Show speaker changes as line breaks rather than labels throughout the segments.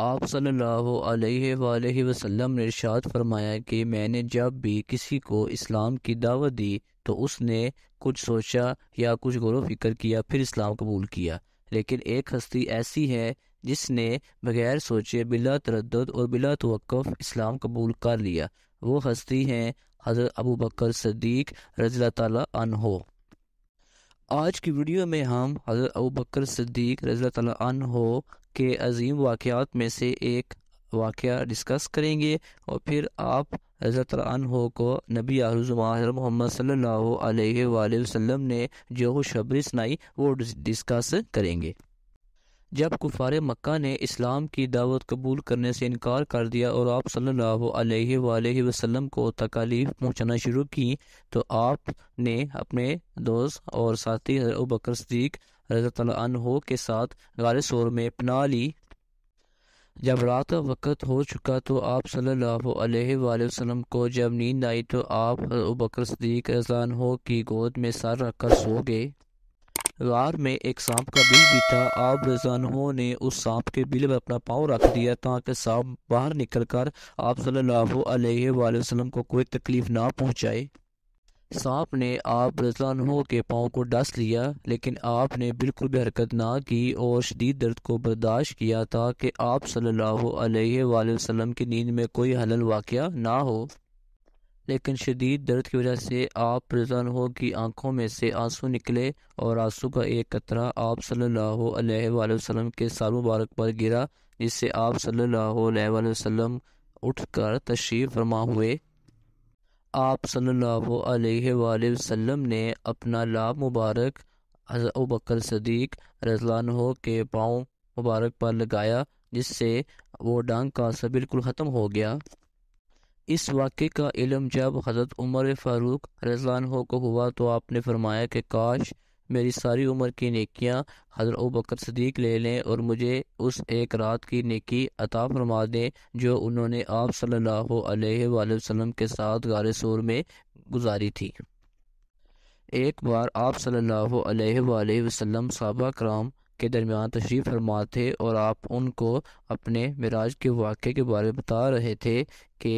आप सल्लल्लाहु अलैहि वसल्लम ने इरशाद फरमाया कि मैंने जब भी किसी को इस्लाम की दावत दी तो उसने कुछ सोचा या कुछ गौर फिक्र किया फिर इस्लाम कबूल किया लेकिन एक हस्ती ऐसी है जिसने बगैर सोचे बिला तरद और बिला तवक़ इस्लाम कबूल कर लिया वो हस्ती हैं हज़रत अबू बकर सदीक रजील तन हो आज की वीडियो में हम हज़रत अबू बकर सदीक रजील तन हो के अजीम वाक़ात में से एक वाक़ डिस्कस करेंगे और फिर आप हज़रत अनहो को नबी आरज़ुमार मोहम्मद सल्ला वसम ने जो शबरी सुनाई वो डिस्कस करेंगे जब कुफार मक्का ने इस्लाम की दावत कबूल करने से इनकार कर दिया और आप सल्लल्लाहु वसम वसल्लम को तकालीफ पहुंचाना शुरू की तो आपने अपने दोस्त और साथी बकर सदीक रज़ो के साथ गारे शोर में अपना ली जब रात का वक़्त हो चुका तो आप सल्लल्लाहु अलैहि वसल्लम को जब नींद आई तो आप बकर सदीक रजान हो की गोद में सर रखकर सो गए गार में एक सांप का बिल भी था आप रज़ान हो ने उस सांप के बिल में अपना पाँव रख दिया ताकि सांप बाहर निकलकर आप सल्लल्लाहु अलैहि वसल्लम को कोई तकलीफ़ ना पहुंचाए सांप ने आप रजलानहों के पाँव को डस लिया लेकिन आपने बिल्कुल भी हरकत ना की और शदीद दर्द को बर्दाश्त किया था कि आप सल्लल्लाहु अलैहि वसल्लम की नींद में कोई हलन वाक़ ना हो लेकिन शदीद दर्द की वजह से आप रजलानहों की आंखों में से आंसू निकले और आंसू का एक कतरा आप सल्ला अलैहि के साल मुबारक पर गिरा जिससे आप सल्ला अलैहि उठ कर तशरीफ़ फरमा हुए आप सल्लल्लाहु अलैहि वसल्लम ने अपना लाभ मुबारक अबकर सदीक रजलान हो के पाँव मुबारक पर लगाया जिससे वो डांग का असर बिल्कुल ख़त्म हो गया इस वाक़े का इलम जब हज़रत उमर फ़ारूक रजलान हो को हुआ तो आपने फरमाया कि काश मेरी सारी उम्र की नेकियां हज़रत बकर सदीक ले लें और मुझे उस एक रात की नेकी अता फरमा दें जो उन्होंने आप सल्लल्लाहु अलैहि वसल्लम के साथ गार सूर में गुजारी थी एक बार आप सल्लल्लाहु अलैहि वसल्लम साहबा कराम के दरमियान तशरीफ़ फरमा थे और आप उनको अपने मिराज के वाक़े के बारे में बता रहे थे कि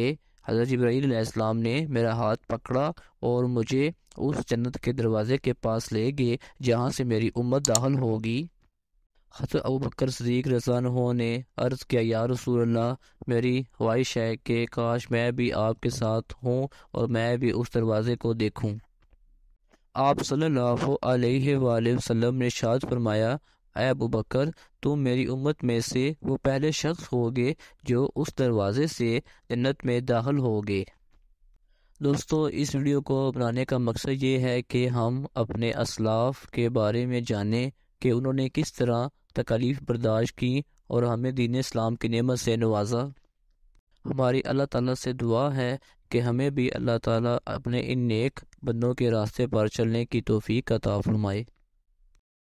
हज़रत इब्राहीम ने मेरा हाथ पकड़ा और मुझे उस जन्नत के दरवाज़े के पास ले गए जहाँ से मेरी उम्मत दाखिल होगी हजरत अबू बकर सदीक रजान ने अर्ज़ किया या अल्लाह मेरी ख्वाहिश है कि काश मैं भी आपके साथ हूँ और मैं भी उस दरवाज़े को देखूँ आप सल्लल्लाहु अलैहि वसल्लम ने शाद फरमाया अबू बकर तुम मेरी उम्मत में से वो पहले शख्स होगे जो उस दरवाजे से जन्नत में दाखिल होगे दोस्तों इस वीडियो को बनाने का मकसद ये है कि हम अपने असलाफ के बारे में जानें कि उन्होंने किस तरह तकलीफ़ बर्दाश्त की और हमें दीन इस्लाम की नेमत से नवाजा हमारी अल्लाह ताला से दुआ है कि हमें भी अल्लाह ताला अपने इन नेक बंदों के रास्ते पर चलने की तोफ़ी अता फरमाए